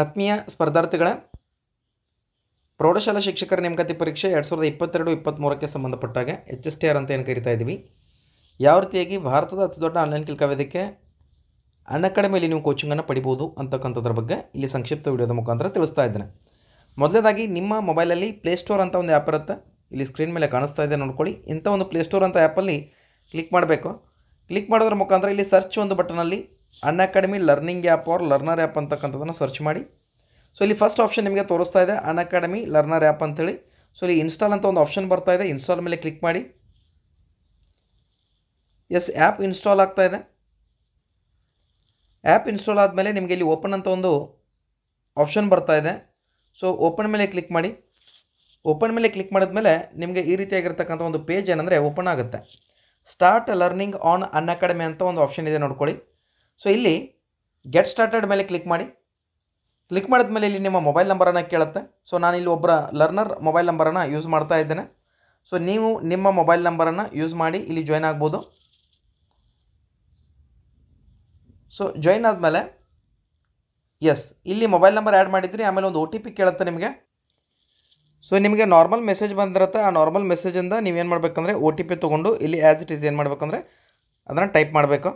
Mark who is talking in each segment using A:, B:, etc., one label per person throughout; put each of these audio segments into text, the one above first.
A: ಆತ್ಮೀಯ ಸ್ಪರ್ಧಾರ್ಥಿಗಳ ಪ್ರೌಢಶಾಲಾ ಶಿಕ್ಷಕರ ನೇಮಕಾತಿ ಪರೀಕ್ಷೆ ಎರಡು ಸಾವಿರದ ಇಪ್ಪತ್ತೆರಡು ಇಪ್ಪತ್ತ್ಮೂರಕ್ಕೆ ಸಂಬಂಧಪಟ್ಟಾಗ ಎಚ್ ಎಸ್ ಟಿ ಆರ್ ಅಂತ ಏನು ಕರಿತಾ ಇದ್ದೀವಿ ಯಾವ ರೀತಿಯಾಗಿ ಭಾರತದ ಅತಿ ದೊಡ್ಡ ಆನ್ಲೈನ್ ಕಿಲ್ಕ ವೇದಿಕೆ ಅಣ್ಣ ಮೇಲೆ ನೀವು ಕೋಚಿಂಗನ್ನು ಪಡಿಬೋದು ಅಂತಕ್ಕಂಥದ್ರ ಬಗ್ಗೆ ಇಲ್ಲಿ ಸಂಕ್ಷಿಪ್ತ ವಿಡಿಯೋದ ಮುಖಾಂತರ ತಿಳಿಸ್ತಾ ಇದ್ದೇನೆ ಮೊದಲನೇದಾಗಿ ನಿಮ್ಮ ಮೊಬೈಲಲ್ಲಿ ಪ್ಲೇಸ್ಟೋರ್ ಅಂತ ಒಂದು ಆ್ಯಪ್ ಇರುತ್ತೆ ಇಲ್ಲಿ ಸ್ಕ್ರೀನ್ ಮೇಲೆ ಕಾಣಿಸ್ತಾ ಇದೆ ನೋಡ್ಕೊಳ್ಳಿ ಇಂಥ ಒಂದು ಪ್ಲೇಸ್ಟೋರ್ ಅಂತ ಆ್ಯಪಲ್ಲಿ ಕ್ಲಿಕ್ ಮಾಡಬೇಕು ಕ್ಲಿಕ್ ಮಾಡೋದ್ರ ಮುಖಾಂತರ ಇಲ್ಲಿ ಸರ್ಚ್ ಒಂದು ಬಟನಲ್ಲಿ unacademy learning app or learner app ಅಂತಕ್ಕಂಥದ್ದನ್ನು ಸರ್ಚ್ ಮಾಡಿ ಸೊ ಇಲ್ಲಿ ಫಸ್ಟ್ ಆಪ್ಷನ್ ನಿಮಗೆ ತೋರಿಸ್ತಾ ಇದೆ ಅನ್ ಅಕಾಡೆಮಿ ಲರ್ನರ್ ಆ್ಯಪ್ ಅಂತೇಳಿ ಸೊ ಇಲ್ಲಿ ಇನ್ಸ್ಟಾಲ್ ಅಂತ ಒಂದು ಆಪ್ಷನ್ ಬರ್ತಾ ಇದೆ ಇನ್ಸ್ಟಾಲ್ ಮೇಲೆ ಕ್ಲಿಕ್ ಮಾಡಿ ಎಸ್ ಆ್ಯಪ್ ಇನ್ಸ್ಟಾಲ್ ಆಗ್ತಾ ಇದೆ ಆ್ಯಪ್ ಇನ್ಸ್ಟಾಲ್ ಆದಮೇಲೆ ನಿಮಗೆ ಇಲ್ಲಿ ಓಪನ್ ಅಂತ ಒಂದು ಆಪ್ಷನ್ ಬರ್ತಾ ಇದೆ ಸೊ ಓಪನ್ ಮೇಲೆ ಕ್ಲಿಕ್ ಮಾಡಿ ಓಪನ್ ಮೇಲೆ ಕ್ಲಿಕ್ ಮಾಡಿದ್ಮೇಲೆ ನಿಮಗೆ ಈ ರೀತಿಯಾಗಿರ್ತಕ್ಕಂಥ ಒಂದು ಪೇಜ್ ಏನಂದರೆ ಓಪನ್ ಆಗುತ್ತೆ start learning on unacademy ಅಂತ ಒಂದು ಆಪ್ಷನ್ ಇದೆ ನೋಡ್ಕೊಳ್ಳಿ ಸೊ ಇಲ್ಲಿ ಗೆಟ್ ಸ್ಟಾರ್ಟೆಡ್ ಮೇಲೆ ಕ್ಲಿಕ್ ಮಾಡಿ ಕ್ಲಿಕ್ ಮಾಡಿದ ಮೇಲೆ ಇಲ್ಲಿ ನಿಮ್ಮ ಮೊಬೈಲ್ ನಂಬರನ್ನು ಕೇಳುತ್ತೆ ಸೊ ನಾನು ಇಲ್ಲಿ ಒಬ್ಬರ ಲರ್ನರ್ ಮೊಬೈಲ್ ನಂಬರನ್ನು ಯೂಸ್ ಮಾಡ್ತಾ ಇದ್ದೇನೆ ಸೊ ನೀವು ನಿಮ್ಮ ಮೊಬೈಲ್ ನಂಬರನ್ನು ಯೂಸ್ ಮಾಡಿ ಇಲ್ಲಿ ಜಾಯ್ನ್ ಆಗ್ಬೋದು ಸೊ ಜಾಯ್ನ್ ಆದಮೇಲೆ ಎಸ್ ಇಲ್ಲಿ ಮೊಬೈಲ್ ನಂಬರ್ ಆ್ಯಡ್ ಮಾಡಿದ್ರಿ ಆಮೇಲೆ ಒಂದು ಒ ಟಿ ಪಿ ಕೇಳುತ್ತೆ ನಿಮಗೆ ಸೊ ನಿಮಗೆ ನಾರ್ಮಲ್ ಮೆಸೇಜ್ ಬಂದಿರುತ್ತೆ ಆ ನಾರ್ಮಲ್ ಮೆಸೇಜಿಂದ ನೀವೇನು ಮಾಡಬೇಕಂದ್ರೆ ಒ ಟಿ ಪಿ ತೊಗೊಂಡು ಇಲ್ಲಿ ಆ್ಯಸ್ ಇಟ್ ಈಸ್ ಏನು ಮಾಡಬೇಕಂದ್ರೆ ಅದನ್ನು ಟೈಪ್ ಮಾಡಬೇಕು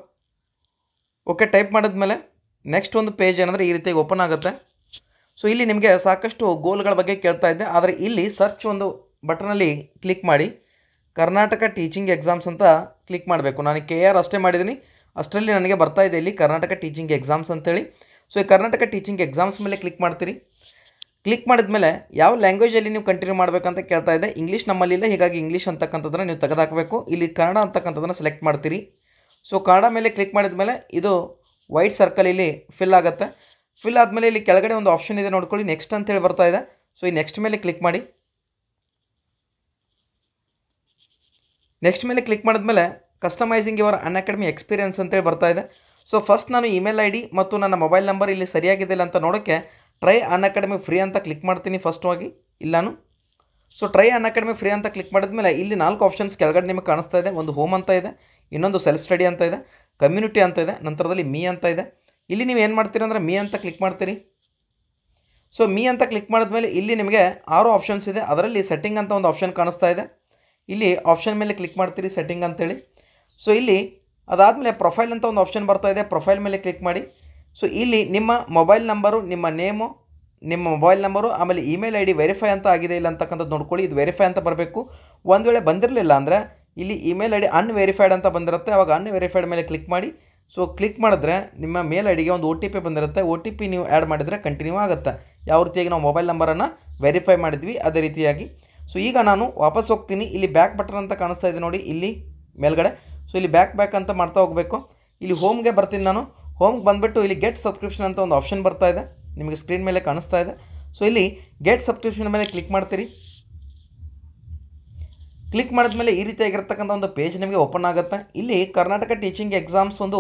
A: ಓಕೆ ಟೈಪ್ ಮಾಡಿದ ಮೇಲೆ ನೆಕ್ಸ್ಟ್ ಒಂದು ಪೇಜ್ ಏನಂದರೆ ಈ ರೀತಿಯಾಗಿ ಓಪನ್ ಆಗುತ್ತೆ ಸೊ ಇಲ್ಲಿ ನಿಮಗೆ ಸಾಕಷ್ಟು ಗೋಲ್ಗಳ ಬಗ್ಗೆ ಕೇಳ್ತಾ ಇದ್ದೆ ಆದರೆ ಇಲ್ಲಿ ಸರ್ಚ್ ಒಂದು ಬಟನಲ್ಲಿ ಕ್ಲಿಕ್ ಮಾಡಿ ಕರ್ನಾಟಕ ಟೀಚಿಂಗ್ ಎಕ್ಸಾಮ್ಸ್ ಅಂತ ಕ್ಲಿಕ್ ಮಾಡಬೇಕು ನಾನು ಕೆ ಆರ್ ಅಷ್ಟೇ ಮಾಡಿದ್ದೀನಿ ಅಷ್ಟರಲ್ಲಿ ನನಗೆ ಬರ್ತಾ ಇದೆ ಇಲ್ಲಿ ಕರ್ನಾಟಕ ಟೀಚಿಂಗ್ ಎಕ್ಸಾಮ್ಸ್ ಅಂತೇಳಿ ಸೊ ಈ ಕರ್ನಾಟಕ ಟೀಚಿಂಗ್ ಎಕ್ಸಾಮ್ಸ್ ಮೇಲೆ ಕ್ಲಿಕ್ ಮಾಡ್ತೀರಿ ಕ್ಲಿಕ್ ಮಾಡಿದ ಮೇಲೆ ಯಾವ ಲ್ಯಾಂಗ್ವೇಜಲ್ಲಿ ನೀವು ಕಂಟಿನ್ಯೂ ಮಾಡಬೇಕಂತ ಕೇಳ್ತಾ ಇದೆ ಇಂಗ್ಲೀಷ್ ನಮ್ಮಲ್ಲಿಲ್ಲ ಹೀಗಾಗಿ ಇಂಗ್ಲೀಷ್ ಅಂತಕ್ಕಂಥದ್ದನ್ನು ನೀವು ತೆಗೆದಾಕಬೇಕು ಇಲ್ಲಿ ಕನ್ನಡ ಅಂತಕ್ಕಂಥದ್ದನ್ನು ಸೆಲೆಕ್ಟ್ ಮಾಡ್ತೀರಿ ಸೊ ಕನ್ನಡ ಮೇಲೆ ಕ್ಲಿಕ್ ಮಾಡಿದ ಮೇಲೆ ಇದು ವೈಟ್ ಸರ್ಕಲ್ ಇಲ್ಲಿ ಫಿಲ್ ಆಗುತ್ತೆ ಫಿಲ್ ಆದಮೇಲೆ ಇಲ್ಲಿ ಕೆಳಗಡೆ ಒಂದು ಆಪ್ಷನ್ ಇದೆ ನೋಡ್ಕೊಳ್ಳಿ ನೆಕ್ಸ್ಟ್ ಅಂತೇಳಿ ಬರ್ತಾ ಇದೆ ಸೊ ಈ ನೆಕ್ಸ್ಟ್ ಮೇಲೆ ಕ್ಲಿಕ್ ಮಾಡಿ ನೆಕ್ಸ್ಟ್ ಮೇಲೆ ಕ್ಲಿಕ್ ಮಾಡಿದ್ಮೇಲೆ ಕಸ್ಟಮೈಸಿಂಗ್ ಯುವರ್ ಅನ್ಅಕಾಡೆಮಿ ಎಕ್ಸ್ಪೀರಿಯನ್ಸ್ ಅಂತೇಳಿ ಬರ್ತಾ ಇದೆ ಸೊ ಫಸ್ಟ್ ನಾನು ಇಮೇಲ್ ಐ ಡಿ ಮತ್ತು ನನ್ನ ಮೊಬೈಲ್ ನಂಬರ್ ಇಲ್ಲಿ ಸರಿಯಾಗಿದೆಯಲ್ಲ ಅಂತ ನೋಡೋಕ್ಕೆ ಟ್ರೈ ಅಕಾಡೆಮಿ ಫ್ರೀ ಅಂತ ಕ್ಲಿಕ್ ಮಾಡ್ತೀನಿ ಫಸ್ಟ್ ಹೋಗಿ ಇಲ್ಲಾನು so try unacademy free ಅಂತ ಕ್ಲಿಕ್ ಮಾಡಿದ್ಮೇಲೆ ಇಲ್ಲಿ ನಾಲ್ಕು ಆಪ್ಷನ್ಸ್ ಕೆಳಗಡೆ ನಿಮಗೆ ಕಾಣಿಸ್ತಾ ಇದೆ ಒಂದು ಹೋಮ್ ಅಂತ ಇದೆ ಇನ್ನೊಂದು ಸೆಲ್ಫ್ ಸ್ಟಡಿ ಅಂತ ಇದೆ ಕಮ್ಯುನಿಟಿ ಅಂತ ಇದೆ ನಂತರದಲ್ಲಿ ಮೀ ಅಂತ ಇದೆ ಇಲ್ಲಿ ನೀವು ಏನು ಮಾಡ್ತೀರಿ ಅಂದರೆ ಮೀ ಅಂತ ಕ್ಲಿಕ್ ಮಾಡ್ತೀರಿ ಸೊ ಮೀ ಅಂತ ಕ್ಲಿಕ್ ಮಾಡಿದ್ಮೇಲೆ ಇಲ್ಲಿ ನಿಮಗೆ ಆರು ಆಪ್ಷನ್ಸ್ ಇದೆ ಅದರಲ್ಲಿ ಸೆಟ್ಟಿಂಗ್ ಅಂತ ಒಂದು ಆಪ್ಷನ್ ಕಾಣಿಸ್ತಾ ಇದೆ ಇಲ್ಲಿ ಆಪ್ಷನ್ ಮೇಲೆ ಕ್ಲಿಕ್ ಮಾಡ್ತೀರಿ ಸೆಟ್ಟಿಂಗ್ ಅಂತೇಳಿ ಸೊ ಇಲ್ಲಿ ಅದಾದಮೇಲೆ ಪ್ರೊಫೈಲ್ ಅಂತ ಒಂದು ಆಪ್ಷನ್ ಬರ್ತಾ ಇದೆ ಪ್ರೊಫೈಲ್ ಮೇಲೆ ಕ್ಲಿಕ್ ಮಾಡಿ ಸೊ ಇಲ್ಲಿ ನಿಮ್ಮ ಮೊಬೈಲ್ ನಂಬರು ನಿಮ್ಮ ನೇಮು ನಿಮ್ಮ ಮೊಬೈಲ್ ನಂಬರು ಆಮೇಲೆ ಇಮೇಲ್ ಐ ಡಿ ವೆರಿಫೈ ಅಂತ ಆಗಿದೆ ಇಲ್ಲ ಅಂತಕ್ಕಂಥದ್ದು ನೋಡ್ಕೊಳ್ಳಿ ಇದು ವೆರಿಫೈ ಅಂತ ಬರಬೇಕು ಒಂದು ವೇಳೆ ಬಂದಿರಲಿಲ್ಲ ಅಂದರೆ ಇಲ್ಲಿ ಇಮೇಲ್ ಐ ಡಿ ಅನ್ವೆರಿಫೈಡ್ ಅಂತ ಬಂದಿರುತ್ತೆ ಅವಾಗ ಅನ್ವೆರಿಫೈಡ್ ಮೇಲೆ ಕ್ಲಿಕ್ ಮಾಡಿ ಸೊ ಕ್ಲಿಕ್ ಮಾಡಿದ್ರೆ ನಿಮ್ಮ ಮೇಲ್ ಐ ಡಿಗೆ ಒಂದು ಒ ಟಿ ಪಿ ಬಂದಿರುತ್ತೆ ಒ ಟಿ ಪಿ ನೀವು ಆ್ಯಡ್ ಮಾಡಿದರೆ ಕಂಟಿನ್ಯೂ ಆಗುತ್ತೆ ಯಾವ ರೀತಿಯಾಗಿ ನಾವು ಮೊಬೈಲ್ ನಂಬರನ್ನು ವೆರಿಫೈ ಮಾಡಿದ್ವಿ ಅದೇ ರೀತಿಯಾಗಿ ಸೊ ಈಗ ನಾನು ವಾಪಸ್ ಹೋಗ್ತೀನಿ ಇಲ್ಲಿ ಬ್ಯಾಕ್ ಬಟನ್ ಅಂತ ಕಾಣಿಸ್ತಾ ಇದೆ ನೋಡಿ ಇಲ್ಲಿ ಮೇಲ್ಗಡೆ ಸೊ ಇಲ್ಲಿ ಬ್ಯಾಕ್ ಬ್ಯಾಕ್ ಅಂತ ಮಾಡ್ತಾ ಹೋಗಬೇಕು ಇಲ್ಲಿ ಹೋಮ್ಗೆ ಬರ್ತೀನಿ ನಾನು ಹೋಮ್ಗೆ ಬಂದುಬಿಟ್ಟು ಇಲ್ಲಿ ಗೆಟ್ ಸಬ್ಸ್ಕ್ರಿಪ್ಷನ್ ಅಂತ ಒಂದು ಆಪ್ಷನ್ ಬರ್ತಾ ಇದೆ ನಿಮಗೆ ಸ್ಕ್ರೀನ್ ಮೇಲೆ ಕಾಣಿಸ್ತಾ ಇದೆ ಸೊ ಇಲ್ಲಿ ಗೆಟ್ ಸಬ್ಸ್ಕ್ರಿಪ್ಷನ್ ಮೇಲೆ ಕ್ಲಿಕ್ ಮಾಡ್ತೀರಿ ಕ್ಲಿಕ್ ಮಾಡಿದ್ಮೇಲೆ ಈ ರೀತಿಯಾಗಿರ್ತಕ್ಕಂಥ ಒಂದು ಪೇಜ್ ನಿಮಗೆ ಓಪನ್ ಆಗುತ್ತೆ ಇಲ್ಲಿ ಕರ್ನಾಟಕ ಟೀಚಿಂಗ್ ಎಕ್ಸಾಮ್ಸ್ ಒಂದು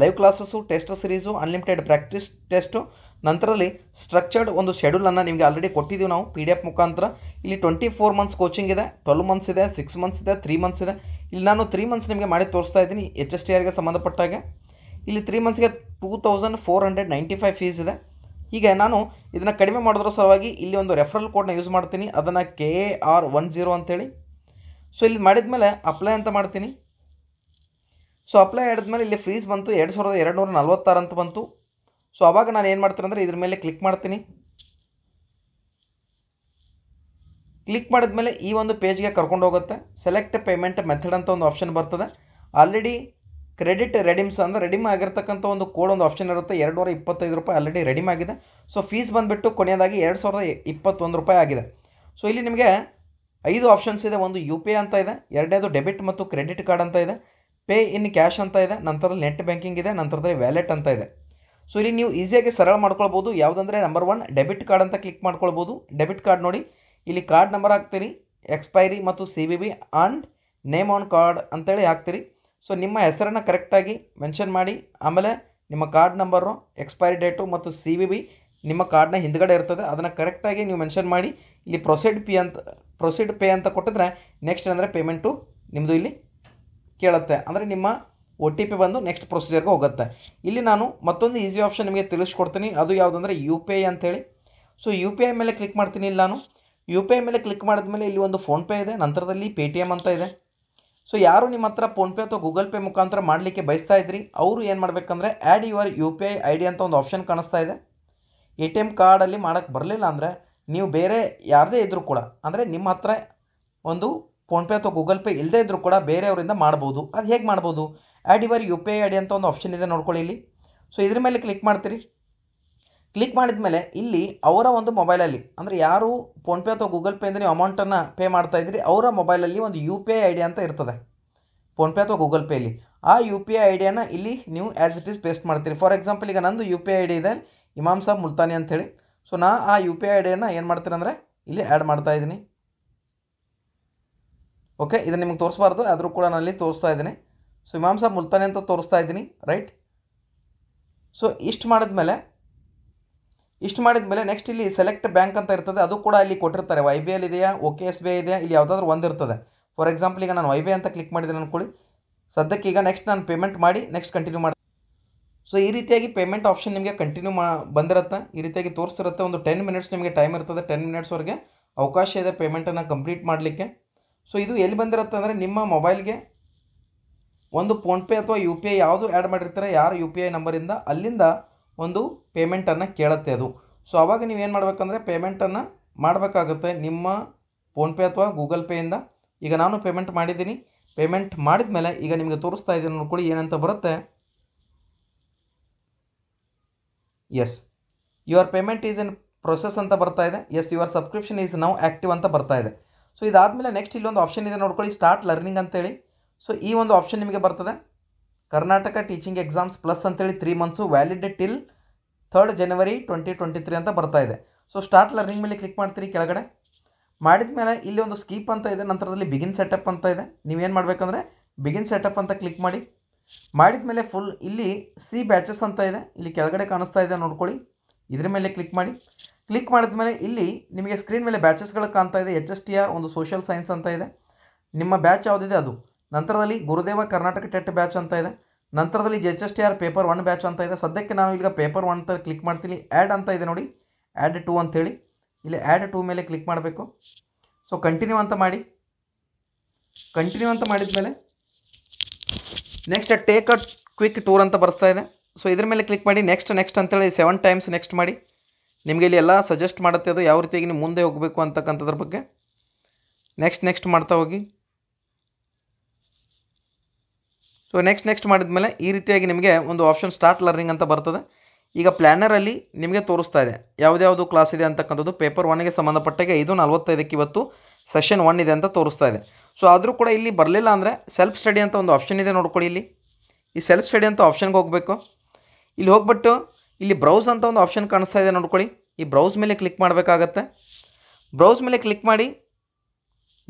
A: live classes test series unlimited practice test ನಂತರದಲ್ಲಿ ಸ್ಟ್ರಕ್ಚರ್ಡ್ ಒಂದು ಶೆಡ್ಯೂಲನ್ನು ನಿಮಗೆ ಆಲ್ರೆಡಿ ಕೊಟ್ಟಿದ್ದೀವಿ ನಾವು ಪಿ ಡಿ ಎಫ್ ಮುಖಾಂತರ ಇಲ್ಲಿ ಟ್ವೆಂಟಿ ಫೋರ್ ಮಂತ್ಸ್ ಕೋಚಿಂಗ್ ಇದೆ ಟ್ವೆಲ್ ಮಂತ್ಸ್ ಇದೆ ಸಿಕ್ಸ್ ಮಂತ್ಸ್ ಇದೆ ತ್ರೀ ಮಂತ್ಸ್ ಇದೆ ಇಲ್ಲಿ ನಾನು ತ್ರೀ ಮಂತ್ಸ್ ನಿಮಗೆ ಮಾಡಿ ತೋರಿಸ್ತಾ ಇದ್ದೀನಿ ಎಚ್ ಎಸ್ ಟಿ ಆರ್ಗೆ ಸಂಬಂಧಪಟ್ಟಾಗೆ ಇಲ್ಲಿ ತ್ರೀ ಮಂತ್ಸ್ಗೆ two thousand four hundred ninety five fees ಇದೆ ಹೀಗೆ ನಾನು ಇದನ್ನು ಕಡಿಮೆ ಮಾಡೋದ್ರ ಸಲುವಾಗಿ ಇಲ್ಲಿ ಒಂದು ರೆಫರಲ್ ಕೋಡ್ನ ಯೂಸ್ ಮಾಡ್ತೀನಿ ಅದನ್ನು K A R one zero ಅಂತೇಳಿ ಸೊ ಇಲ್ಲಿ ಮಾಡಿದ ಮೇಲೆ ಅಪ್ಲೈ ಅಂತ ಮಾಡ್ತೀನಿ ಸೊ ಅಪ್ಲೈ ಆಡಿದ್ಮೇಲೆ ಇಲ್ಲಿ ಫ್ರೀಸ್ ಬಂತು ಎರಡು ಸಾವಿರದ ಎರಡು ನೂರ ನಲ್ವತ್ತಾರು ಅಂತ ಬಂತು ಸೊ ಅವಾಗ ನಾನು ಏನು ಮಾಡ್ತೀನಿ ಅಂದರೆ ಇದ್ರ ಮೇಲೆ ಕ್ಲಿಕ್ ಮಾಡ್ತೀನಿ ಕ್ಲಿಕ್ ಮಾಡಿದ ಮೇಲೆ ಈ ಒಂದು ಪೇಜ್ಗೆ ಕರ್ಕೊಂಡು ಹೋಗುತ್ತೆ ಸೆಲೆಕ್ಟ್ ಪೇಮೆಂಟ್ ಮೆಥಡ್ ಅಂತ ಒಂದು ಆಪ್ಷನ್ ಬರ್ತದೆ ಆಲ್ರೆಡಿ ಕ್ರೆಡಿಟ್ ರೆಡಿಮ್ಸ್ ಅಂದರೆ ರೆಡಿಮ್ ಆಗಿರ್ತಕ್ಕಂಥ ಒಂದು ಕೋಡ್ ಒಂದು ಆಪ್ಷನ್ ಇರುತ್ತೆ ಎರಡು ನೂರ ಇಪ್ಪತ್ತೈದು ರೂಪಾಯಿ ಆಲ್ರೆಡಿ ರೆಡಿಮ್ ಆಗಿದೆ ಸೊ ಫೀಸ್ ಬಂದುಬಿಟ್ಟು ಕೊನೆಯದಾಗಿ ಎರಡು ಸಾವಿರದ ಇಪ್ಪತ್ತೊಂದು ರೂಪಾಯಿ ಆಗಿದೆ ಸೊ ಇಲ್ಲಿ ನಿಮಗೆ ಐದು ಆಪ್ಷನ್ಸ್ ಇದೆ ಒಂದು ಯು ಪಿ ಐ ಅಂತ ಇದೆ ಎರಡನೇದು ಡೆಬಿಟ್ ಮತ್ತು ಕ್ರೆಡಿಟ್ ಕಾರ್ಡ್ ಅಂತ ಇದೆ ಪೇ ಇನ್ ಕ್ಯಾಶ್ ಅಂತ ಇದೆ ನಂತರದಲ್ಲಿ ನೆಟ್ ಬ್ಯಾಂಕಿಂಗ್ ಇದೆ ನಂತರದಲ್ಲಿ ವ್ಯಾಲೆಟ್ ಅಂತ ಇದೆ ಸೊ ಇಲ್ಲಿ ನೀವು ಈಸಿಯಾಗಿ ಸರಳ ಮಾಡ್ಕೊಳ್ಬೋದು ಯಾವುದಂದ್ರೆ ನಂಬರ್ ಒನ್ ಡೆಬಿಟ್ ಕಾರ್ಡ್ ಅಂತ ಕ್ಲಿಕ್ ಮಾಡ್ಕೊಳ್ಬೋದು ಡೆಬಿಟ್ ಕಾರ್ಡ್ ನೋಡಿ ಇಲ್ಲಿ ಕಾರ್ಡ್ ನಂಬರ್ ಹಾಕ್ತೀರಿ ಎಕ್ಸ್ಪೈರಿ ಮತ್ತು C V V and name on card ಅಂತೇಳಿ ಹಾಕ್ತೀರಿ ಸೊ ನಿಮ್ಮ ಹೆಸರನ್ನು ಕರೆಕ್ಟಾಗಿ ಮೆನ್ಷನ್ ಮಾಡಿ ಆಮೇಲೆ ನಿಮ್ಮ ಕಾರ್ಡ್ ನಂಬರು ಎಕ್ಸ್ಪೈರಿ ಡೇಟು ಮತ್ತು ಸಿ ಬಿ ಬಿ ನಿಮ್ಮ ಕಾರ್ಡ್ನ ಹಿಂದ್ಗಡೆ ಇರ್ತದೆ ಅದನ್ನು ಕರೆಕ್ಟಾಗಿ ನೀವು ಮೆನ್ಷನ್ ಮಾಡಿ ಇಲ್ಲಿ ಪ್ರೊಸೀಡ್ ಪಿ ಅಂತ ಪ್ರೊಸೀಡ್ ಪೇ ಅಂತ ಕೊಟ್ಟಿದ್ರೆ ನೆಕ್ಸ್ಟ್ ಏನಂದರೆ ಪೇಮೆಂಟು ನಿಮ್ಮದು ಇಲ್ಲಿ ಕೇಳುತ್ತೆ ಅಂದರೆ ನಿಮ್ಮ ಒ ಟಿ ಪಿ ಬಂದು ನೆಕ್ಸ್ಟ್ ಪ್ರೊಸೀಜರ್ಗೆ ಹೋಗುತ್ತೆ ಇಲ್ಲಿ ನಾನು ಮತ್ತೊಂದು ಈಸಿ ಆಪ್ಷನ್ ನಿಮಗೆ ತಿಳಿಸ್ಕೊಡ್ತೀನಿ ಅದು ಯಾವುದಂದ್ರೆ ಯು ಪಿ ಐ ಅಂತೇಳಿ ಸೊ ಯು ಪಿ ಐ ಮೇಲೆ ಕ್ಲಿಕ್ ಮಾಡ್ತೀನಿ ಇಲ್ಲಿ ನಾನು ಯು ಪಿ ಐ ಮೇಲೆ ಕ್ಲಿಕ್ ಮಾಡಿದ್ಮೇಲೆ ಇಲ್ಲಿ ಒಂದು ಫೋನ್ಪೇ ಇದೆ ನಂತರದಲ್ಲಿ ಪೇ ಟಿ ಎಮ್ ಅಂತ ಇದೆ ಸೊ ಯಾರು ನಿಮ್ಮ ಹತ್ರ ಫೋನ್ಪೇ ಅಥವಾ ಗೂಗಲ್ ಪೇ ಮುಖಾಂತರ ಮಾಡಲಿಕ್ಕೆ ಬಯಸ್ತಾ ಇದ್ರಿ ಅವರು ಏನು ಮಾಡಬೇಕಂದ್ರೆ add your U P I I D ಅಂತ ಒಂದು ಆಪ್ಷನ್ ಕಾಣಿಸ್ತಾ ಇದೆ ಎ ಟಿ ಎಮ್ ಕಾರ್ಡಲ್ಲಿ ಮಾಡೋಕ್ಕೆ ಬರಲಿಲ್ಲ ಅಂದರೆ ನೀವು ಬೇರೆ ಯಾರದೇ ಇದ್ದರೂ ಕೂಡ ಅಂದರೆ ನಿಮ್ಮ ಹತ್ರ ಒಂದು ಫೋನ್ಪೇ ಅಥವಾ ಗೂಗಲ್ ಪೇ ಇಲ್ಲದೇ ಇದ್ದರೂ ಕೂಡ ಬೇರೆಯವರಿಂದ ಮಾಡ್ಬೋದು ಅದು ಹೇಗೆ ಮಾಡ್ಬೋದು add your U P I I D ಅಂತ ಒಂದು ಆಪ್ಷನ್ ಇದೆ ನೋಡ್ಕೊಳ್ಳಿ ಇಲ್ಲಿ ಸೊ ಇದ್ರ ಮೇಲೆ ಕ್ಲಿಕ್ ಮಾಡ್ತೀರಿ ಕ್ಲಿಕ್ ಮಾಡಿದ ಮೇಲೆ ಇಲ್ಲಿ ಅವರ ಒಂದು ಮೊಬೈಲಲ್ಲಿ ಅಂದರೆ ಯಾರು ಫೋನ್ಪೇ ಅಥವಾ ಗೂಗಲ್ ಪೇ ಅಂದರೆ ನೀವು ಅಮೌಂಟನ್ನು ಪೇ ಮಾಡ್ತಾ ಇದ್ದೀರಿ ಅವರ ಮೊಬೈಲಲ್ಲಿ ಒಂದು U P I I D ಅಂತ ಇರ್ತದೆ ಫೋನ್ಪೇ ಅಥವಾ ಗೂಗಲ್ ಪೇಲಿ ಆ ಯು ಪಿ ಐ ಐ ಡಿಯನ್ನು ಇಲ್ಲಿ ನೀವು ಆ್ಯಸ್ ಇಟ್ ಈಸ್ ಪೇಸ್ಟ್ ಮಾಡ್ತೀರಿ ಫಾರ್ ಎಕ್ಸಾಂಪಲ್ ಈಗ ನಂದು U P I I D ಇದೆ ಇಮಾಮ್ ಸಾಬ್ ಮುಲ್ತಾನಿ ಅಂಥೇಳಿ ಸೊ ನಾ ಆ ಯು ಪಿ ಐ ಐಡಿಯನ್ನು ಏನು ಮಾಡ್ತೀನಂದರೆ ಇಲ್ಲಿ ಆ್ಯಡ್ ಮಾಡ್ತಾ ಇದ್ದೀನಿ ಓಕೆ ಇದನ್ನು ನಿಮ್ಗೆ ತೋರಿಸ್ಬಾರ್ದು ಆದರೂ ಕೂಡ ನಾನು ಅಲ್ಲಿ ತೋರಿಸ್ತಾ ಇದ್ದೀನಿ ಸೊ ಇಮಾಮ್ ಸಾಬ್ ಮುಲ್ತಾನಿ ಅಂತ ತೋರಿಸ್ತಾ ಇದ್ದೀನಿ ರೈಟ್ ಸೊ ಇಷ್ಟು ಮಾಡಿದ್ಮೇಲೆ ಇಷ್ಟು ಮಾಡಿದ ಮೇಲೆ ನೆಕ್ಸ್ಟ್ ಇಲ್ಲಿ ಸೆಲೆಕ್ಟ್ ಬ್ಯಾಂಕ್ ಅಂತ ಇರ್ತದೆ ಅದು ಕೂಡ ಇಲ್ಲಿ ಕೊಟ್ಟಿರ್ತಾರೆ ವೈ ಬಿ ಎಲ್ ಇದೆಯಾ ಓಕೆ ಎಸ್ ಬಿ ಐ ಇದೆಯಾ ಇಲ್ಲಿ ಯಾವುದಾದ್ರೂ ಒಂದಿರ್ತದೆ ಫಾರ್ ಎಕ್ಸಾಂಪಲ್ ಈಗ ನಾನು ವೈ ಬಿ ಅಂತ ಕ್ಲಿಕ್ ಮಾಡಿದ್ದೀನಿ ಅನ್ಕೊಳ್ಳಿ ಸದ್ಯಕ್ಕೆ ಈಗ ನೆಕ್ಸ್ಟ್ ನಾನು ಪೇಮೆಂಟ್ ಮಾಡಿ ನೆಕ್ಸ್ಟ್ ಕಂಟಿನ್ಯೂ ಮಾಡ್ತೀನಿ ಸೊ ಈ ರೀತಿಯಾಗಿ ಪೇಮೆಂಟ್ ಆಪ್ಷನ್ ನಿಮಗೆ ಕಂಟಿನ್ಯೂ ಮಾ ಬಂದಿರುತ್ತೆ ಈ ರೀತಿಯಾಗಿ ತೋರಿಸ್ತಿರುತ್ತೆ ಒಂದು ಟೆನ್ ಮಿನಿಟ್ಸ್ ನಿಮಗೆ ಟೈಮ್ ಇರ್ತದೆ ಟೆನ್ ಮಿನಿಟ್ಸ್ವರೆಗೆ ಅವಕಾಶ ಇದೆ ಪೇಮೆಂಟನ್ನು ಕಂಪ್ಲೀಟ್ ಮಾಡಲಿಕ್ಕೆ ಸೊ ಇದು ಎಲ್ಲಿ ಬಂದಿರುತ್ತೆ ಅಂದರೆ ನಿಮ್ಮ ಮೊಬೈಲ್ಗೆ ಒಂದು ಫೋನ್ಪೇ ಅಥವಾ ಯು ಪಿ ಐ ಯಾವುದು ಆ್ಯಡ್ ಮಾಡಿರ್ತಾರೆ ಯಾರು ಯು ಪಿ ಐ ನಂಬರಿಂದ ಅಲ್ಲಿಂದ ಒಂದು ಪೇಮೆಂಟನ್ನು ಕೇಳುತ್ತೆ ಅದು ಸೊ ಅವಾಗ ನೀವು ಏನು ಮಾಡಬೇಕಂದ್ರೆ ಪೇಮೆಂಟನ್ನು ಮಾಡಬೇಕಾಗುತ್ತೆ ನಿಮ್ಮ ಫೋನ್ಪೇ ಅಥವಾ ಗೂಗಲ್ ಪೇಯಿಂದ ಈಗ ನಾನು ಪೇಮೆಂಟ್ ಮಾಡಿದ್ದೀನಿ ಪೇಮೆಂಟ್ ಮಾಡಿದ ಮೇಲೆ ಈಗ ನಿಮಗೆ ತೋರಿಸ್ತಾ ಇದ್ದೀನಿ ನೋಡ್ಕೊಳ್ಳಿ ಏನಂತ ಬರುತ್ತೆ yes your payment is in process ಅಂತ ಬರ್ತಾ ಇದೆ yes your subscription is now active ಅಂತ ಬರ್ತಾ ಇದೆ ಸೊ ಇದಾದಮೇಲೆ ನೆಕ್ಸ್ಟ್ ಇಲ್ಲೊಂದು ಆಪ್ಷನ್ ಇದೆ ನೋಡ್ಕೊಳ್ಳಿ ಸ್ಟಾರ್ಟ್ ಲರ್ನಿಂಗ್ ಅಂತೇಳಿ ಸೊ ಈ ಒಂದು ಆಪ್ಷನ್ ನಿಮಗೆ ಬರ್ತದೆ ಕರ್ನಾಟಕ ಟೀಚಿಂಗ್ ಎಕ್ಸಾಮ್ಸ್ ಪ್ಲಸ್ ಅಂತೇಳಿ three months valid till third January twenty twenty three ಅಂತ ಬರ್ತಾ ಇದೆ ಸೊ ಸ್ಟಾರ್ಟ್ ಲರ್ನಿಂಗ್ ಮೇಲೆ ಕ್ಲಿಕ್ ಮಾಡ್ತೀರಿ ಕೆಳಗಡೆ ಮಾಡಿದ ಮೇಲೆ ಇಲ್ಲಿ ಒಂದು ಸ್ಕೀಪ್ ಅಂತ ಇದೆ ನಂತರದಲ್ಲಿ ಬಿಗಿನ್ ಸೆಟಪ್ ಅಂತ ಇದೆ ನೀವೇನು ಮಾಡಬೇಕಂದ್ರೆ ಬಿಗಿನ್ ಸೆಟಪ್ ಅಂತ ಕ್ಲಿಕ್ ಮಾಡಿ ಮಾಡಿದ ಮೇಲೆ ಫುಲ್ ಇಲ್ಲಿ ಸಿ ಬ್ಯಾಚಸ್ ಅಂತ ಇದೆ ಇಲ್ಲಿ ಕೆಳಗಡೆ ಕಾಣಿಸ್ತಾ ಇದೆ ನೋಡ್ಕೊಳ್ಳಿ ಇದ್ರ ಮೇಲೆ ಕ್ಲಿಕ್ ಮಾಡಿ ಕ್ಲಿಕ್ ಮಾಡಿದ ಮೇಲೆ ಇಲ್ಲಿ ನಿಮಗೆ ಸ್ಕ್ರೀನ್ ಮೇಲೆ ಬ್ಯಾಚಸ್ಗಳು ಕಾಣ್ತಾ ಇದೆ ಎಚ್ ಎಸ್ ಟಿ ಆರ್ ಒಂದು ಸೋಷಿಯಲ್ ಸೈನ್ಸ್ ಅಂತ ಇದೆ ನಿಮ್ಮ ಬ್ಯಾಚ್ ಯಾವುದಿದೆ ಅದು ನಂತರದಲ್ಲಿ ಗುರುದೇವ ಕರ್ನಾಟಕ ಟೆಟ್ ಬ್ಯಾಚ್ ಅಂತ ಇದೆ ನಂತರದಲ್ಲಿ H S T R paper one batch ಅಂತ ಇದೆ ಸದ್ಯಕ್ಕೆ ನಾನು ಈಗ ಪೇಪರ್ ಒನ್ ಅಂತ ಕ್ಲಿಕ್ ಮಾಡ್ತೀನಿ ಆ್ಯಡ್ ಅಂತ ಇದೆ ನೋಡಿ ಆ್ಯಡ್ ಟು ಅಂತೇಳಿ ಇಲ್ಲಿ ಆ್ಯಡ್ ಟು ಮೇಲೆ ಕ್ಲಿಕ್ ಮಾಡಬೇಕು ಸೊ ಕಂಟಿನ್ಯೂ ಅಂತ ಮಾಡಿ ಕಂಟಿನ್ಯೂ ಅಂತ ಮಾಡಿದ ಮೇಲೆ next take a quick tour ಅಂತ ಬರ್ತಾ ಇದೆ ಸೊ ಇದ್ರ ಮೇಲೆ ಕ್ಲಿಕ್ ಮಾಡಿ ನೆಕ್ಸ್ಟ್ ನೆಕ್ಸ್ಟ್ ಅಂತೇಳಿ ಸೆವೆನ್ ಟೈಮ್ಸ್ ನೆಕ್ಸ್ಟ್ ಮಾಡಿ ನಿಮಗೆ ಇಲ್ಲಿ ಎಲ್ಲ ಸಜೆಸ್ಟ್ ಮಾಡುತ್ತೆ ಅದು ಯಾವ ರೀತಿಯಾಗಿ ನೀವು ಮುಂದೆ ಹೋಗಬೇಕು ಅಂತಕ್ಕಂಥದ್ರ ಬಗ್ಗೆ ನೆಕ್ಸ್ಟ್ ನೆಕ್ಸ್ಟ್ ಮಾಡ್ತಾ ಹೋಗಿ ಸೊ ನೆಕ್ಸ್ಟ್ ನೆಕ್ಸ್ಟ್ ಮಾಡಿದ ಮೇಲೆ ಈ ರೀತಿಯಾಗಿ ನಿಮಗೆ ಒಂದು ಆಪ್ಷನ್ ಸ್ಟಾರ್ಟ್ ಲರ್ನಿಂಗ್ ಅಂತ ಬರ್ತದೆ ಈಗ ಪ್ಲ್ಯಾನರಲ್ಲಿ ನಿಮಗೆ ತೋರಿಸ್ತಾ ಇದೆ ಯಾವುದ್ಯಾವುದು ಕ್ಲಾಸ್ ಇದೆ ಅಂತಕ್ಕಂಥದ್ದು ಪೇಪರ್ ಒನ್ಗೆ ಸಂಬಂಧಪಟ್ಟಾಗೆ ಇದು ನಲವತ್ತೈದಕ್ಕೆ ಇವತ್ತು ಸೆಷನ್ ಒನ್ ಇದೆ ಅಂತ ತೋರಿಸ್ತಾ ಇದೆ ಸೊ ಆದರೂ ಕೂಡ ಇಲ್ಲಿ ಬರಲಿಲ್ಲ ಅಂದರೆ ಸೆಲ್ಫ್ ಸ್ಟಡಿ ಅಂತ ಒಂದು ಆಪ್ಷನ್ ಇದೆ ನೋಡ್ಕೊಳ್ಳಿ ಇಲ್ಲಿ ಈ ಸೆಲ್ಫ್ ಸ್ಟಡಿ ಅಂತ ಆಪ್ಷನ್ಗೆ ಹೋಗಬೇಕು ಇಲ್ಲಿ ಹೋಗ್ಬಿಟ್ಟು ಇಲ್ಲಿ ಬ್ರೌಸ್ ಅಂತ ಒಂದು ಆಪ್ಷನ್ ಕಾಣಿಸ್ತಾ ಇದೆ ನೋಡ್ಕೊಳ್ಳಿ ಈ ಬ್ರೌಸ್ ಮೇಲೆ ಕ್ಲಿಕ್ ಮಾಡಬೇಕಾಗತ್ತೆ ಬ್ರೌಸ್ ಮೇಲೆ ಕ್ಲಿಕ್ ಮಾಡಿ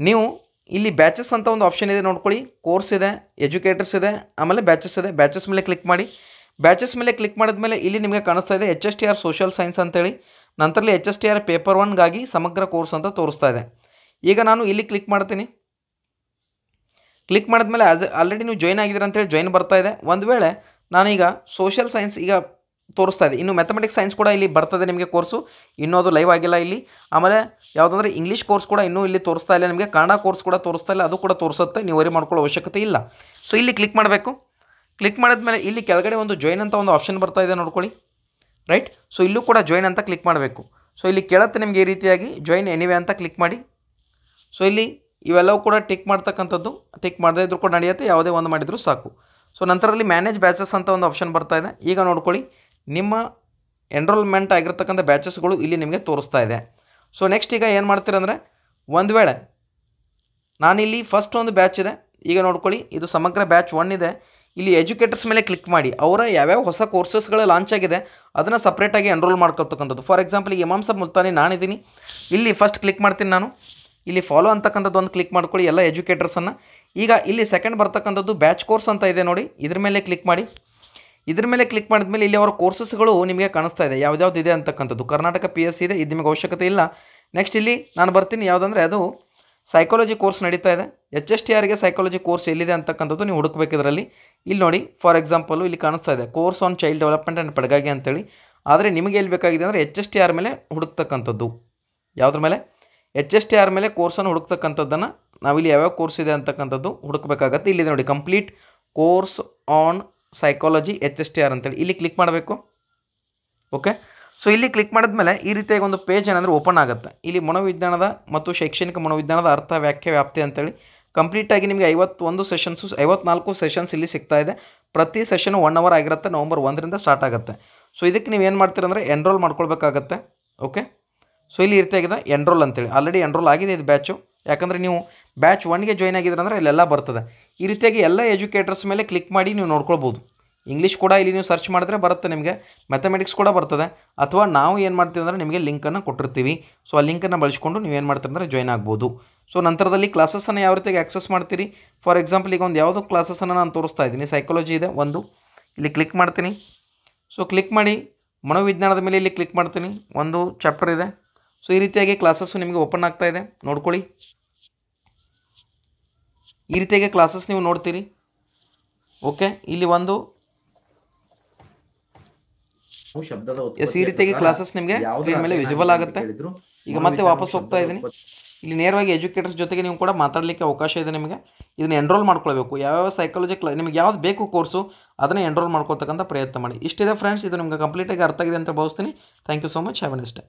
A: ನೀವು ಇಲ್ಲಿ ಬ್ಯಾಚಸ್ ಅಂತ ಒಂದು ಆಪ್ಷನ್ ಇದೆ ನೋಡ್ಕೊಳ್ಳಿ ಕೋರ್ಸ್ ಇದೆ ಎಜುಕೇಟರ್ಸ್ ಇದೆ ಆಮೇಲೆ ಬ್ಯಾಚಸ್ ಇದೆ ಬ್ಯಾಚಸ್ ಮೇಲೆ ಕ್ಲಿಕ್ ಮಾಡಿ ಬ್ಯಾಚಸ್ ಮೇಲೆ ಕ್ಲಿಕ್ ಮಾಡಿದ ಮೇಲೆ ಇಲ್ಲಿ ನಿಮಗೆ ಕಾಣಿಸ್ತಾ ಇದೆ H S T R social science ಅಂತೇಳಿ ನಂತರಲ್ಲಿ H S T R paper ಒನ್ಗಾಗಿ ಸಮಗ್ರ ಕೋರ್ಸ್ ಅಂತ ತೋರಿಸ್ತಾ ಇದೆ ಈಗ ನಾನು ಇಲ್ಲಿ ಕ್ಲಿಕ್ ಮಾಡ್ತೀನಿ ಕ್ಲಿಕ್ ಮಾಡಿದ್ಮೇಲೆ ಆಸ್ ಆಲ್ರೆಡಿ ನೀವು ಜಾಯ್ನ್ ಆಗಿದ್ದೀರ ಅಂತೇಳಿ ಜಾಯ್ನ್ ಬರ್ತಾ ಇದೆ ಒಂದು ವೇಳೆ ನಾನೀಗ ಸೋಷಿಯಲ್ ಸೈನ್ಸ್ ಈಗ ತೋರಿಸ್ತಾ ಇದೆ ಇನ್ನು ಮ್ಯಾಥಮೆಟಿಕ್ಸ್ ಸೈನ್ಸ್ ಕೂಡ ಇಲ್ಲಿ ಬರ್ತದೆ ನಿಮಗೆ ಕೋರ್ಸು ಇನ್ನೂ ಅದು ಲೈವ್ ಆಗಿಲ್ಲ ಇಲ್ಲಿ ಆಮೇಲೆ ಯಾವುದಂದ್ರೆ ಇಂಗ್ಲೀಷ್ ಕೋರ್ಸ್ ಕೂಡ ಇನ್ನೂ ಇಲ್ಲಿ ತೋರಿಸ್ತಾ ಇಲ್ಲ ನಿಮಗೆ ಕನ್ನಡ ಕೋರ್ಸ್ ಕೂಡ ತೋರಿಸ್ತಾ ಇಲ್ಲ ಅದು ಕೂಡ ತೋರಿಸುತ್ತೆ ನೀವು ವರಿ ಮಾಡ್ಕೊಳ್ಳೋ ಅವಶ್ಯಕತೆ ಇಲ್ಲ ಸೊ ಇಲ್ಲಿ ಕ್ಲಿಕ್ ಮಾಡಬೇಕು ಕ್ಲಿಕ್ ಮಾಡಿದ್ಮೇಲೆ ಇಲ್ಲಿ ಕೆಳಗಡೆ ಒಂದು ಜಾಯ್ನ್ ಅಂತ ಒಂದು ಆಪ್ಷನ್ ಬರ್ತಾ ಇದೆ ನೋಡ್ಕೊಳ್ಳಿ ರೈಟ್ ಸೊ ಇಲ್ಲೂ ಕೂಡ ಜಾಯ್ನ್ ಅಂತ ಕ್ಲಿಕ್ ಮಾಡಬೇಕು ಸೊ ಇಲ್ಲಿ ಕೇಳುತ್ತೆ ನಿಮಗೆ ಈ ರೀತಿಯಾಗಿ ಜಾಯ್ನ್ ಎನಿವೆ ಅಂತ ಕ್ಲಿಕ್ ಮಾಡಿ ಸೊ ಇಲ್ಲಿ ಇವೆಲ್ಲವೂ ಕೂಡ ಟಿಕ್ ಮಾಡ್ತಕ್ಕಂಥದ್ದು ಟಿಕ್ ಮಾಡದೇ ಇದ್ರೂ ಕೂಡ ನಡೆಯುತ್ತೆ ಯಾವುದೇ ಒಂದು ಮಾಡಿದರೂ ಸಾಕು ಸೊ ನಂತರದಲ್ಲಿ ಮ್ಯಾನೇಜ್ ಬ್ಯಾಚಸ್ ಅಂತ ಒಂದು ಆಪ್ಷನ್ ಬರ್ತಾ ಇದೆ ಈಗ ನೋಡ್ಕೊಳ್ಳಿ ನಿಮ್ಮ ಎನ್ರೋಲ್ಮೆಂಟ್ ಆಗಿರ್ತಕ್ಕಂಥ ಬ್ಯಾಚಸ್ಗಳು ಇಲ್ಲಿ ನಿಮಗೆ ತೋರಿಸ್ತಾ ಇದೆ ಸೊ ನೆಕ್ಸ್ಟ್ ಈಗ ಏನು ಮಾಡ್ತೀರಂದರೆ ಒಂದು ವೇಳೆ ನಾನಿಲ್ಲಿ ಫಸ್ಟ್ ಒಂದು ಬ್ಯಾಚ್ ಇದೆ ಈಗ ನೋಡ್ಕೊಳ್ಳಿ ಇದು ಸಮಗ್ರ ಬ್ಯಾಚ್ ಒನ್ ಇದೆ ಇಲ್ಲಿ ಎಜುಕೇಟರ್ಸ್ ಮೇಲೆ ಕ್ಲಿಕ್ ಮಾಡಿ ಅವರ ಯಾವ್ಯಾವ ಹೊಸ ಕೋರ್ಸಸ್ಗಳು ಲಾಂಚ್ ಆಗಿದೆ ಅದನ್ನು ಸಪ್ರೇಟಾಗಿ ಎನ್ರೋಲ್ ಮಾಡ್ಕೊತಕ್ಕಂಥದ್ದು ಫಾರ್ ಎಕ್ಸಾಂಪಲ್ ಇಮಾಮ್ ಸಾಬ್ ಮುಲ್ತಾನಿ ನಾನಿದ್ದೀನಿ ಇಲ್ಲಿ ಫಸ್ಟ್ ಕ್ಲಿಕ್ ಮಾಡ್ತೀನಿ ನಾನು ಇಲ್ಲಿ ಫಾಲೋ ಅಂತಕ್ಕಂಥದ್ದು ಒಂದು ಕ್ಲಿಕ್ ಮಾಡ್ಕೊಳ್ಳಿ ಎಲ್ಲ ಎಜುಕೇಟರ್ಸನ್ನು ಈಗ ಇಲ್ಲಿ ಸೆಕೆಂಡ್ ಬರ್ತಕ್ಕಂಥದ್ದು ಬ್ಯಾಚ್ ಕೋರ್ಸ್ ಅಂತ ಇದೆ ನೋಡಿ ಇದ್ರ ಮೇಲೆ ಕ್ಲಿಕ್ ಮಾಡಿ ಇದ್ರ ಮೇಲೆ ಕ್ಲಿಕ್ ಮಾಡಿದ ಮೇಲೆ ಇಲ್ಲಿ ಅವರ ಕೋರ್ಸಸ್ಗಳು ನಿಮಗೆ ಕಾಣಿಸ್ತಾ ಇದೆ ಯಾವ್ದಾವ್ದು ಇದೆ ಅಂತಕ್ಕಂಥದ್ದು ಕರ್ನಾಟಕ ಪಿ ಎಸ್ ಸಿ ಇದೆ ಇದು ನಿಮಗೆ ಅವಶ್ಯಕತೆ ಇಲ್ಲ ನೆಕ್ಸ್ಟ್ ಇಲ್ಲಿ ನಾನು ಬರ್ತೀನಿ ಯಾವುದಂದರೆ ಅದು ಸೈಕಾಲಜಿ ಕೋರ್ಸ್ ನಡೀತಾ ಇದೆ ಎಚ್ ಎಸ್ ಟಿ ಆರ್ಗೆ ಸೈಕಾಲಜಿ ಕೋರ್ಸ್ ಎಲ್ಲಿದೆ ಅಂತಕ್ಕಂಥದ್ದು ನೀವು ಇದರಲ್ಲಿ ಇಲ್ಲಿ ನೋಡಿ ಫಾರ್ ಎಕ್ಸಾಂಪಲು ಇಲ್ಲಿ ಕಾಣಿಸ್ತಾ ಇದೆ course on child development and ಪಡಗಾಗಿ ಅಂತೇಳಿ ಆದರೆ ನಿಮಗೆ ಎಲ್ಲಿ ಬೇಕಾಗಿದೆ ಅಂದರೆ ಎಚ್ ಎಸ್ ಟಿ ಆರ್ ಮೇಲೆ ಹುಡುಕ್ತಕ್ಕಂಥದ್ದು ಯಾವುದ್ರ ಮೇಲೆ ಎಚ್ ಎಸ್ ಟಿ ಆರ್ ಮೇಲೆ ಕೋರ್ಸನ್ನು ಹುಡುಕ್ತಕ್ಕಂಥದ್ದನ್ನು ನಾವಿಲ್ಲಿ ಯಾವ್ಯಾವ ಕೋರ್ಸ್ ಇದೆ ಅಂತಕ್ಕಂಥದ್ದು ಹುಡುಕಬೇಕಾಗತ್ತೆ ಇಲ್ಲಿದೆ ನೋಡಿ complete course on psychology H S T R ಅಂತೇಳಿ ಇಲ್ಲಿ ಕ್ಲಿಕ್ ಮಾಡಬೇಕು ಓಕೆ ಸೊ ಇಲ್ಲಿ ಕ್ಲಿಕ್ ಮಾಡಿದ್ಮೇಲೆ ಈ ರೀತಿಯಾಗಿ ಒಂದು ಪೇಜ್ ಏನಂದರೆ ಓಪನ್ ಆಗುತ್ತೆ ಇಲ್ಲಿ ಮನೋವಿಜ್ಞಾನದ ಮತ್ತು ಶೈಕ್ಷಣಿಕ ಮನೋವಿಜ್ಞಾನದ ಅರ್ಥ ವ್ಯಾಖ್ಯೆ ವ್ಯಾಪ್ತಿ ಅಂತೇಳಿ ಕಂಪ್ಲೀಟಾಗಿ ನಿಮಗೆ ಐವತ್ತೊಂದು ಸೆಷನ್ಸು ಐವತ್ನಾಲ್ಕು ಸೆಷನ್ಸ್ ಇಲ್ಲಿ ಸಿಗ್ತಾ ಇದೆ ಪ್ರತಿ ಸೆಷನ್ ಒನ್ ಅವರ್ ಆಗಿರುತ್ತೆ ನವಂಬರ್ ಒಂದರಿಂದ ಸ್ಟಾರ್ಟ್ ಆಗುತ್ತೆ ಸೊ ಇದಕ್ಕೆ ನೀವು ಏನು ಮಾಡ್ತೀರಂದರೆ ಎನ್ರೋಲ್ ಮಾಡ್ಕೊಳ್ಬೇಕಾಗತ್ತೆ ಓಕೆ ಸೊ ಇಲ್ಲಿ ಇರ್ತಾಗಿದೆ ಎನ್ರೋಲ್ ಅಂತೇಳಿ ಆಲ್ರೆಡಿ ಎನ್ರೋಲ್ ಆಗಿದೆ ಇದು ಬ್ಯಾಚು ಯಾಕಂದರೆ ನೀವು ಬ್ಯಾಚ್ ಒನ್ಗೆ ಜಾಯ್ನ್ ಅಂದರೆ ಇಲ್ಲೆಲ್ಲ ಬರ್ತದೆ ಈ ರೀತಿಯಾಗಿ ಎಲ್ಲ ಎಜುಕೇಟರ್ಸ್ ಮೇಲೆ ಕ್ಲಿಕ್ ಮಾಡಿ ನೀವು ನೋಡ್ಕೊಳ್ಬೋದು ಇಂಗ್ಲೀಷ್ ಕೂಡ ಇಲ್ಲಿ ನೀವು ಸರ್ಚ್ ಮಾಡಿದ್ರೆ ಬರುತ್ತೆ ನಿಮಗೆ ಮ್ಯಾಥಮೆಟಿಕ್ಸ್ ಕೂಡ ಬರ್ತದೆ ಅಥವಾ ನಾವು ಏನು ಮಾಡ್ತೀವಿ ಅಂದರೆ ನಿಮಗೆ ಲಿಂಕನ್ನು ಕೊಟ್ಟಿರ್ತೀವಿ ಸೊ ಆ ಲಿಂಕನ್ನು ಬಳಸ್ಕೊಂಡು ನೀವು ಏನು ಮಾಡ್ತೀರಿ ಅಂದರೆ ಜಾಯ್ನ್ ಆಗ್ಬೋದು ಸೊ ನಂತರದಲ್ಲಿ ಕ್ಲಾಸಸನ್ನು ಯಾವ ರೀತಿಯಾಗಿ ಆಕ್ಸೆಸ್ ಮಾಡ್ತೀರಿ ಫಾರ್ ಎಕ್ಸಾಂಪಲ್ ಈಗ ಒಂದು ಯಾವುದೋ ಕ್ಲಾಸಸನ್ನು ನಾನು ತೋರಿಸ್ತಾ ಇದ್ದೀನಿ ಸೈಕಾಲಜಿ ಇದೆ ಒಂದು ಇಲ್ಲಿ ಕ್ಲಿಕ್ ಮಾಡ್ತೀನಿ ಸೊ ಕ್ಲಿಕ್ ಮಾಡಿ ಮನೋವಿಜ್ಞಾನದ ಮೇಲೆ ಇಲ್ಲಿ ಕ್ಲಿಕ್ ಮಾಡ್ತೀನಿ ಒಂದು ಚಾಪ್ಟರ್ ಇದೆ ಸೊ ಈ ರೀತಿಯಾಗಿ ಕ್ಲಾಸಸ್ಸು ನಿಮಗೆ ಓಪನ್ ಆಗ್ತಾ ಇದೆ ನೋಡ್ಕೊಳ್ಳಿ ಈ ರೀತಿಯಾಗಿ ಕ್ಲಾಸಸ್ ನೀವು ನೋಡ್ತೀರಿ ಓಕೆ ಇಲ್ಲಿ ಒಂದು ಎಸ್ ಈ ರೀತಿಯಾಗಿ ಕ್ಲಾಸಸ್ ನಿಮಗೆ ಸ್ಕ್ರೀನ್ ಮೇಲೆ ವಿಸಿಬಲ್ ಆಗುತ್ತೆ ಈಗ ಮತ್ತೆ ವಾಪಸ್ ಹೋಗ್ತಾ ಇದ್ದೀನಿ ಇಲ್ಲಿ ನೇರವಾಗಿ ಎಜುಕೇಟರ್ಸ್ ಜೊತೆಗೆ ನೀವು ಕೂಡ ಮಾತಾಡಲಿಕ್ಕೆ ಅವಕಾಶ ಇದೆ ನಿಮಗೆ ಇದನ್ನು ಎನ್ರೋಲ್ ಮಾಡ್ಕೊಳ್ಬೇಕು ಯಾವ್ಯಾವ ಸೈಕಾಲಜಿ ಕ್ಲಾ ನಿಮಗೆ ಯಾವ್ದು ಬೇಕು ಕೋರ್ಸು ಅದನ್ನ ಎನ್ರೋಲ್ ಮಾಡ್ಕೊತಕ್ಕಂಥ ಪ್ರಯತ್ನ ಮಾಡಿ ಇಷ್ಟಿದೆ ಫ್ರೆಂಡ್ಸ್ ಇದು ನಿಮಗೆ ಕಂಪ್ಲೀಟಾಗಿ ಅರ್ಥ ಆಗಿದೆ ಅಂತ ಭಾವಿಸ್ತೀನಿ thank you so much have as day